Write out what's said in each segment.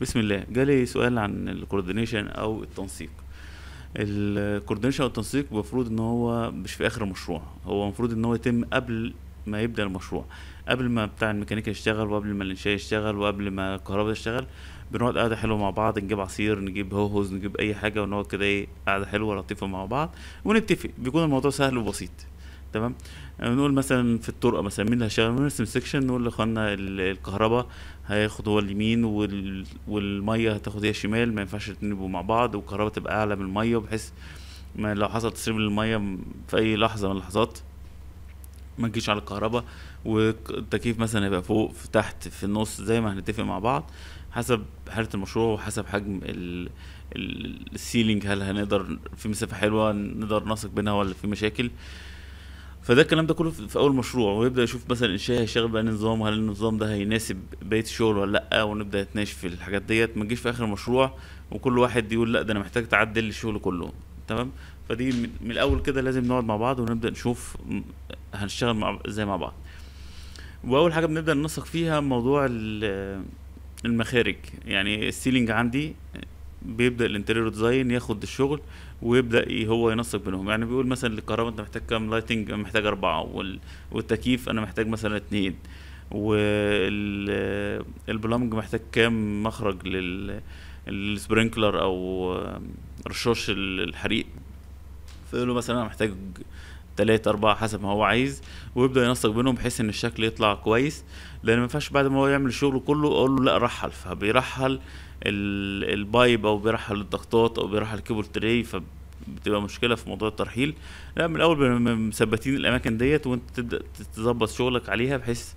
بسم الله جالي سؤال عن الكوردينيشن او التنسيق الكوردينيشن او التنسيق المفروض ان هو مش في اخر المشروع هو المفروض ان هو يتم قبل ما يبدا المشروع قبل ما بتاع الميكانيكا يشتغل وقبل ما الانشاء يشتغل وقبل ما الكهرباء تشتغل بنقعد قعده حلوه مع بعض نجيب عصير نجيب هوهوز نجيب اي حاجه ونقعد كده ايه قعده حلوه لطيفه مع بعض ونتفق بيكون الموضوع سهل وبسيط تمام آه، نقول مثلا في الطرقه مثلا مين اللي هيشتغل نرسم سيكشن نقول لاخواننا الكهرباء هياخد هو اليمين وال... والميه هتاخد هي الشمال ما ينفعش الاتنين يبقوا مع بعض والكهرباء تبقى اعلى من الميه بحيث ما لو حصل تسريب للميه في اي لحظه من اللحظات ما تجيش على الكهرباء والتكييف مثلا هيبقى فوق في تحت في النص زي ما هنتفق مع بعض حسب حاله المشروع وحسب حجم ال... السيلينج هل هنقدر في مسافه حلوه نقدر نثق بينها ولا في مشاكل فده الكلام ده كله في اول مشروع ويبدا يشوف مثلا انشاء هيشتغل بقى نظام هل النظام ده هيناسب بقيه الشغل ولا لا ونبدا نتناقش في الحاجات ديت ما نجيش في اخر المشروع وكل واحد يقول لا ده انا محتاج تعدل الشغل كله تمام فدي من الاول كده لازم نقعد مع بعض ونبدا نشوف هنشتغل مع ازاي مع بعض واول حاجه بنبدا ننسق فيها موضوع المخارج يعني السيلينج عندي بيبدا الانتريور ديزاين ياخد الشغل ويبدا هو ينسق بينهم يعني بيقول مثلا الكهرباء انت محتاج كام لايتنج انا محتاج اربعه والتكييف انا محتاج مثلا اتنين والبلامج محتاج كام مخرج للسبرينكلر او رشاش الحريق فيقول له مثلا انا محتاج ثلاثة أربعة حسب ما هو عايز ويبدأ ينسق بينهم بحيث إن الشكل يطلع كويس لأن ما ينفعش بعد ما هو يعمل شغله كله أقول له لأ رحل فبيرحل البايب أو بيرحل الضغطات أو بيرحل الكيبل تري فبتبقى مشكلة في موضوع الترحيل لا من الأول مثبتين الأماكن ديت وأنت تبدأ تظبط شغلك عليها بحيث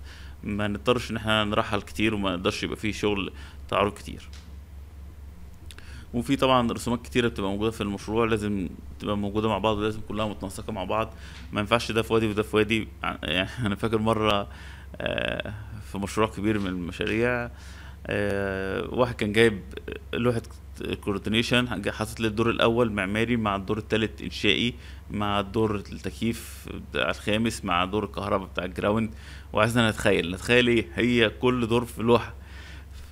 ما نضطرش إن احنا نرحل كتير وما نقدرش يبقى فيه شغل تعارض كتير وفي طبعا رسومات كتيره بتبقى موجوده في المشروع لازم تبقى موجوده مع بعض ولازم كلها متناسقه مع بعض ما ينفعش ده في وادي وده في وادي يعني, يعني انا فاكر مره آه، في مشروع كبير من المشاريع آه، واحد كان جايب لوحه كوردينيشن حاطط لي الدور الاول معماري مع الدور الثالث انشائي مع الدور التكييف بتاع الخامس مع دور الكهرباء بتاع الجراوند وعايزنا نتخيل نتخيل ايه هي كل دور في لوحه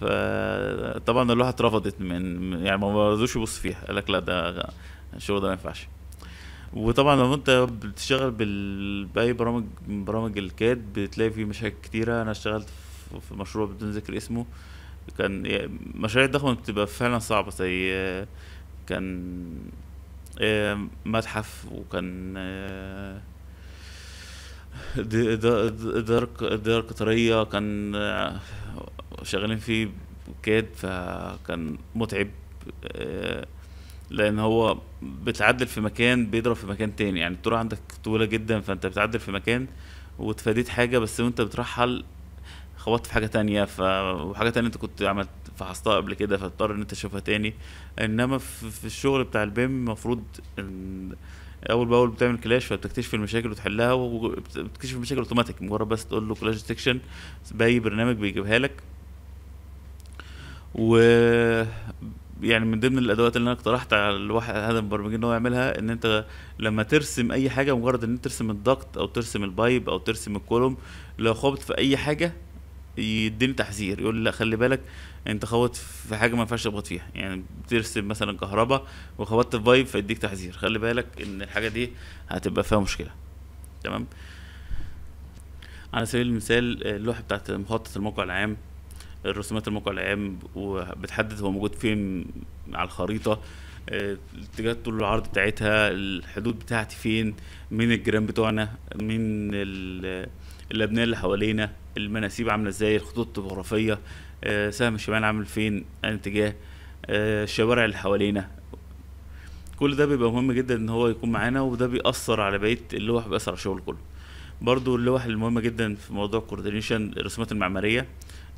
فطبعا آه، اللوحه اترفضت من يعني ما رضوش يبص فيها قال لك لا ده الشغل ده ما ينفعش وطبعا لو انت بتشتغل بال... باي برامج برامج الكاد بتلاقي فيه مشاكل كتيره انا اشتغلت في مشروع بدون ذكر اسمه كان يعني مشاريع الضخمه بتبقى فعلا صعبه زي آه، كان آه، متحف وكان دارك دارك طريه كان شغالين فيه كاد فكان متعب آه، لان هو بتعدل في مكان بيضرب في مكان تاني يعني الطرق عندك طويله جدا فانت بتعدل في مكان وتفاديت حاجه بس وانت بترحل خبطت في حاجه تانية ف وحاجه تانية انت كنت عملت فحصتها قبل كده فاضطر ان انت تشوفها تاني انما في الشغل بتاع البيم المفروض إن اول باول بتعمل كلاش فبتكتشف المشاكل وتحلها وبتكتشف المشاكل اوتوماتيك مجرد بس تقول له كلاش ديتكشن باي برنامج بيجيبها لك و يعني من ضمن الادوات اللي انا اقترحت على الواحد هذا المبرمجين ان هو يعملها ان انت لما ترسم اي حاجه مجرد ان انت ترسم الضغط او ترسم البايب او ترسم الكولوم لو خبط في اي حاجه يديني تحذير يقول لي لا خلي بالك انت خبطت في حاجه ما ينفعش تخبط فيها يعني بترسم مثلا كهرباء وخبطت في فايب فيديك تحذير خلي بالك ان الحاجه دي هتبقى فيها مشكله تمام على سبيل المثال اللوحه بتاعت مخطط الموقع العام الرسومات الموقع العام وبتحدد هو موجود فين على الخريطه اتجاه طول العرض بتاعتها الحدود بتاعتي فين مين الجيران بتوعنا مين الابناء اللي حوالينا المناسيب عامله ازاي الخطوط الطبوغرافيه آه، سهم الشمال عامل فين اتجاه آه، الشوارع اللي حوالينا كل ده بيبقى مهم جدا ان هو يكون معانا وده بيأثر على بقيه اللوح بيأثر على الشغل كله برضو اللوح المهمة جدا في موضوع الكوردينيشن الرسومات المعمارية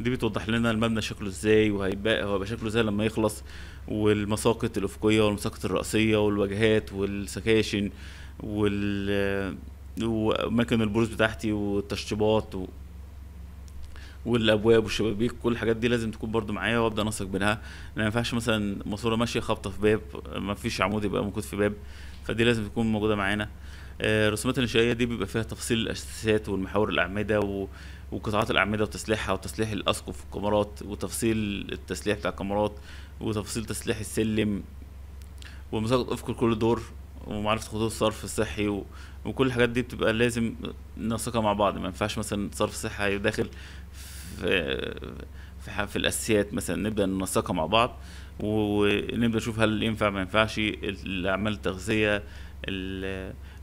دي بتوضح لنا المبنى شكله ازاي وهيبقى هو هيبقى شكله ازاي لما يخلص والمساقط الافقيه والمساقط الراسيه والواجهات والسكاشن وال واماكن البروز بتاعتي والتشطيبات و... والابواب والشبابيك كل الحاجات دي لازم تكون برضو معايا وابدا انسق بينها لان ما ينفعش مثلا ماسوره ماشيه خابطه في باب ما فيش عمود يبقى موجود في باب فدي لازم تكون موجوده معانا آه، الرسومات الانشائيه دي بيبقى فيها تفاصيل الاساسات والمحاور الاعمده و... وقطاعات الاعمده وتسليحها وتسليح الاسقف والكاميرات وتفصيل التسليح بتاع الكاميرات وتفصيل تسليح السلم ومساقط افق كل دور ومعرفه خطوط الصرف الصحي و... وكل الحاجات دي بتبقى لازم نسقها مع بعض ما ينفعش مثلا صرف صحي داخل في في, في الاساسيات مثلا نبدا ننسقها مع بعض ونبدا نشوف هل ينفع ما ينفعش الاعمال التغذيه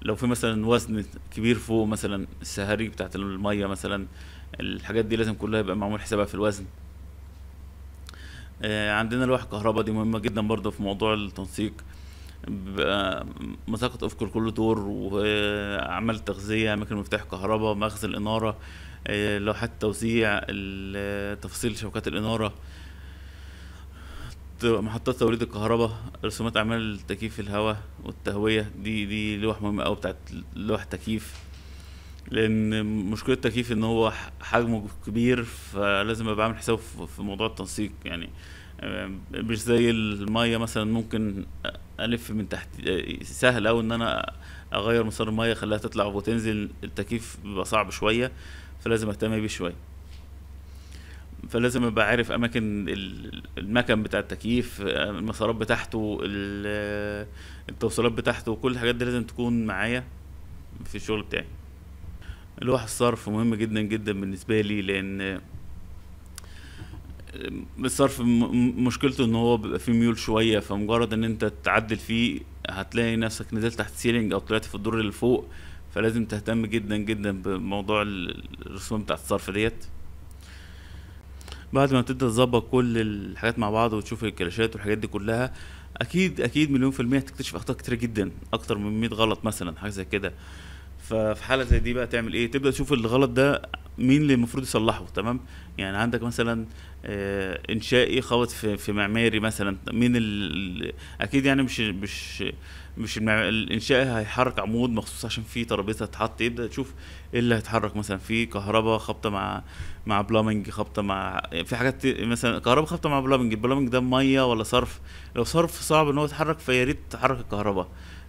لو في مثلا وزن كبير فوق مثلا السهاريج بتاعت الميه مثلا الحاجات دي لازم كلها يبقى معمول حسابها في الوزن آه، عندنا لوح كهرباء دي مهمة جدا برضه في موضوع التنسيق بيبقى مساقة أفق كل دور وأعمال تغذية أماكن مفتاح كهرباء مخزن الإنارة آه، لوحات توزيع تفاصيل شبكات الإنارة محطات توريد الكهرباء رسومات اعمال تكييف الهواء والتهويه دي دي لوح مهمه قوي بتاعت لوح تكييف لان مشكله التكييف ان هو حجمه كبير فلازم ابقى عامل حساب في موضوع التنسيق يعني آه، مش زي الميه مثلا ممكن الف من تحت آه، سهل او ان انا اغير مسار الميه اخليها تطلع وتنزل التكييف بيبقى صعب شويه فلازم اهتم بيه شويه فلازم ابقى عارف اماكن المكن بتاع التكييف المسارات بتاعته التوصيلات بتاعته كل الحاجات دي لازم تكون معايا في الشغل بتاعي لوح الصرف مهم جدا جدا بالنسبه لي لان الصرف مشكلته ان هو بيبقى فيه ميول شويه فمجرد ان انت تعدل فيه هتلاقي نفسك نزلت تحت سيلينج او طلعت في الدور اللي فوق فلازم تهتم جدا جدا بموضوع الرسوم بتاعت الصرف ديت بعد ما تبدا تظبط كل الحاجات مع بعض وتشوف الكلاشات والحاجات دي كلها اكيد اكيد مليون في الميه هتكتشف اخطاء كتير جدا اكتر من 100 غلط مثلا حاجه زي كده ففي حاله زي دي بقى تعمل ايه تبدا تشوف الغلط ده مين اللي المفروض يصلحه تمام يعني عندك مثلا آه، انشائي خبط في, في معماري مثلا مين اكيد يعني مش مش مش الانشائي هيحرك عمود مخصوص عشان فيه ترابيزه تتحط يبدا تشوف ايه اللي هيتحرك مثلا في كهرباء خبطه مع مع بلامنج خبطه مع في حاجات مثلا كهرباء خبطه مع بلامنج البلامنج ده ميه ولا صرف لو صرف صعب ان هو يتحرك فيا ريت تحرك الكهرباء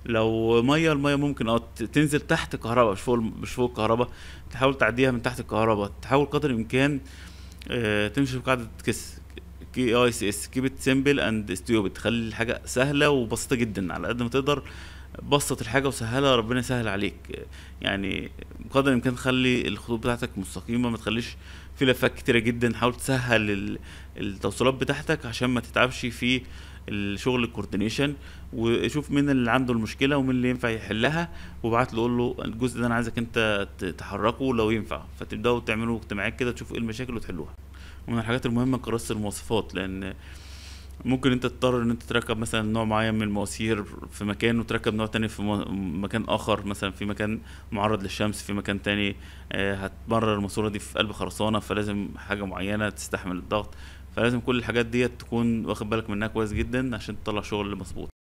لو ميه الميه ممكن اه تنزل تحت الكهرباء مش فوق مش فوق الكهرباء تحاول تعديها من تحت الكهرباء تحاول قدر الامكان آه تمشي قاعده كيس كي اي سي اس كيب ات سيمبل اند ستيوبد تخلي الحاجه سهله وبسيطه جدا على قد ما تقدر بسط الحاجه وسهلها ربنا يسهل عليك يعني قدر الامكان خلي الخطوط بتاعتك مستقيمه ما تخليش في لفات كتيره جدا حاول تسهل التوصيلات بتاعتك عشان ما تتعبش في الشغل الكوردينيشن وشوف مين اللي عنده المشكله ومين اللي ينفع يحلها وابعت له قول له الجزء ده انا عايزك انت تحركه لو ينفع فتبداوا تعملوا اجتماعات كده تشوفوا ايه المشاكل وتحلوها ومن الحاجات المهمه كراسه المواصفات لان ممكن انت تضطر ان انت تركب مثلا نوع معين من المواسير في مكان وتركب نوع تاني في مكان اخر مثلا في مكان معرض للشمس في مكان تاني آه، هتمرر الماسوره دي في قلب خرسانه فلازم حاجه معينه تستحمل الضغط فلازم كل الحاجات ديت تكون واخد بالك منها كويس جدا عشان تطلع شغل مظبوط